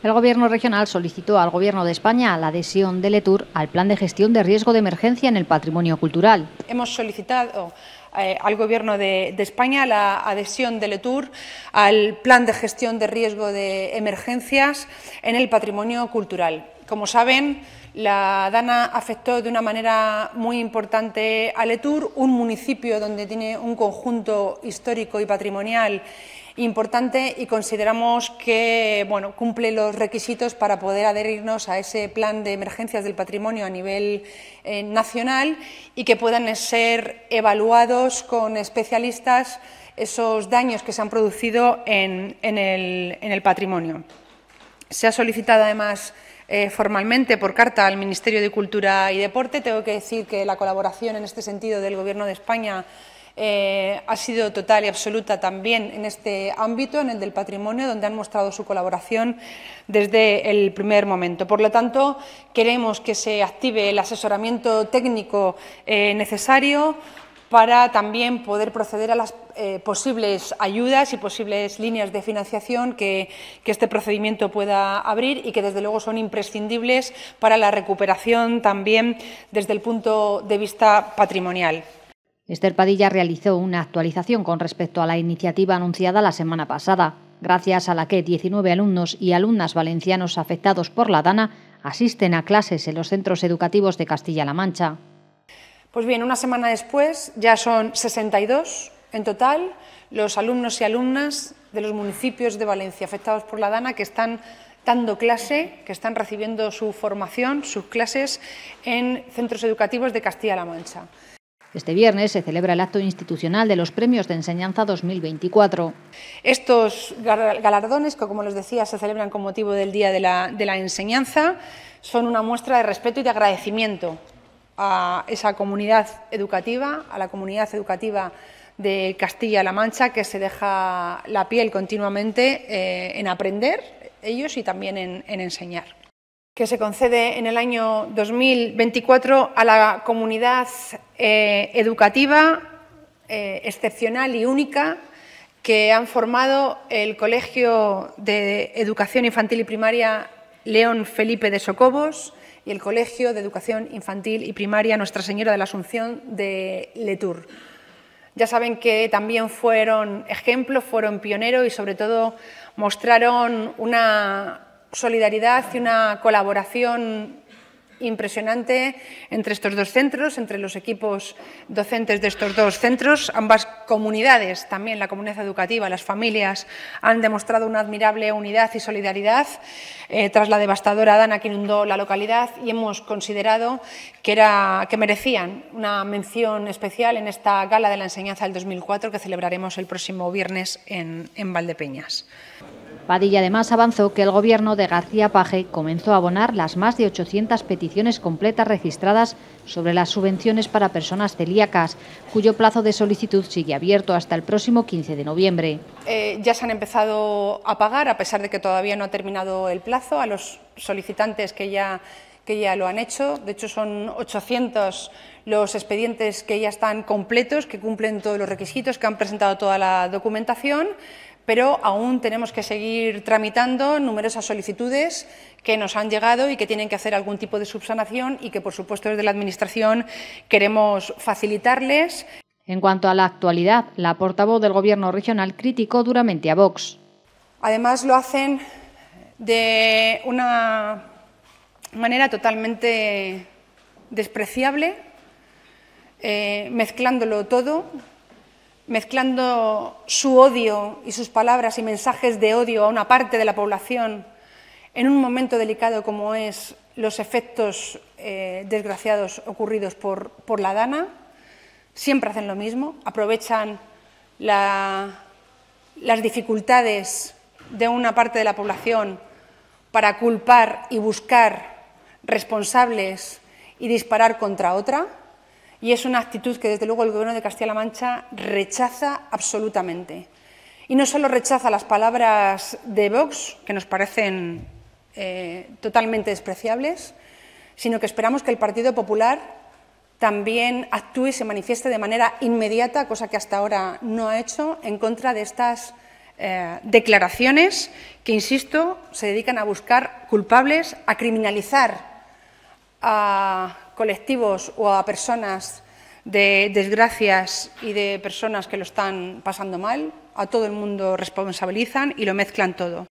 El Gobierno regional solicitó al Gobierno de España la adhesión de Letur al Plan de Gestión de Riesgo de Emergencia en el Patrimonio Cultural. Hemos solicitado eh, al Gobierno de, de, España la adhesión de Letur al Plan de Gestión de Riesgo de Emergencias en el Patrimonio Cultural. Como saben, la Dana afectó de una manera muy importante a Letur, un municipio donde tiene un conjunto histórico y patrimonial importante y consideramos que bueno, cumple los requisitos para poder adherirnos a ese plan de emergencias del patrimonio a nivel eh, nacional y que puedan ser evaluados con especialistas esos daños que se han producido en, el, patrimonio. Se ha solicitado además eh, formalmente por carta al Ministerio de Cultura y Deporte. Tengo que decir que la colaboración en este sentido del Gobierno de España eh, ha sido total y absoluta también en este ámbito, en el del patrimonio, donde han mostrado su colaboración desde el primer momento. Por lo tanto, queremos que se active el asesoramiento técnico eh, necesario para también poder proceder a las eh, posibles ayudas y posibles líneas de financiación que, este procedimiento pueda abrir y que desde luego son imprescindibles para la recuperación también desde el punto de vista patrimonial. Esther Padilla realizó una actualización con respecto a la iniciativa anunciada la semana pasada, gracias a la que 19 alumnos y alumnas valencianos afectados por la DANA asisten a clases en los centros educativos de Castilla-La Mancha. Pues bien, una semana después ya son 62 en total los alumnos y alumnas de los municipios de Valencia afectados por la DANA que están dando clase, que están recibiendo su formación, sus clases en centros educativos de Castilla-La Mancha. Este viernes se celebra el acto institucional de los Premios de Enseñanza 2024. Estos galardones, que como les decía, se celebran con motivo del Día de la, Enseñanza, son una muestra de respeto y de agradecimiento a esa comunidad educativa, a la comunidad educativa de Castilla-La Mancha, que se deja la piel continuamente eh, en aprender ellos y también en enseñar que se concede en el año 2024 a la comunidad eh, educativa eh, excepcional y única que han formado el Colegio de Educación Infantil y Primaria León Felipe de Socobos y el Colegio de Educación Infantil y Primaria Nuestra Señora de la Asunción de Letur. Ya saben que también fueron ejemplos, fueron pioneros y sobre todo mostraron una solidaridad y una colaboración impresionante entre estos dos centros, entre los equipos docentes de estos dos centros. Ambas comunidades, también la comunidad educativa, las familias, han demostrado una admirable unidad y solidaridad eh, tras la devastadora dana que inundó la localidad y hemos considerado que, era, que merecían una mención especial en esta gala de la enseñanza del 2004 que celebraremos el próximo viernes en, en Valdepeñas. Padilla además avanzó que el gobierno de García Paje comenzó a abonar las más de 800 peticiones completas registradas sobre las subvenciones para personas celíacas, cuyo plazo de solicitud sigue abierto hasta el próximo 15 de noviembre. Eh, ya se han empezado a pagar, a pesar de que todavía no ha terminado el plazo, a los solicitantes que ya que ya lo han hecho. De hecho, son 800 los expedientes que ya están completos, que cumplen todos los requisitos, que han presentado toda la documentación, pero aún tenemos que seguir tramitando numerosas solicitudes que nos han llegado y que tienen que hacer algún tipo de subsanación y que, por supuesto, desde la Administración queremos facilitarles. En cuanto a la actualidad, la portavoz del Gobierno regional criticó duramente a Vox. Además, lo hacen de una manera totalmente despreciable, eh, mezclándolo todo mezclando su odio y sus palabras y mensajes de odio a una parte de la población en un momento delicado como es los efectos eh, desgraciados ocurridos por, la Dana, siempre hacen lo mismo, aprovechan las dificultades de una parte de la población para culpar y buscar responsables y disparar contra otra. Y es una actitud que, desde luego, el Gobierno de Castilla-La Mancha rechaza absolutamente. Y no solo rechaza las palabras de Vox, que nos parecen eh, totalmente despreciables, sino que esperamos que el Partido Popular también actúe y se manifieste de manera inmediata, cosa que hasta ahora no ha hecho, en contra de estas eh, declaraciones que, insisto, se dedican a buscar culpables, a criminalizar a colectivos o a personas de desgracias y de personas que lo están pasando mal, a todo el mundo responsabilizan y lo mezclan todo.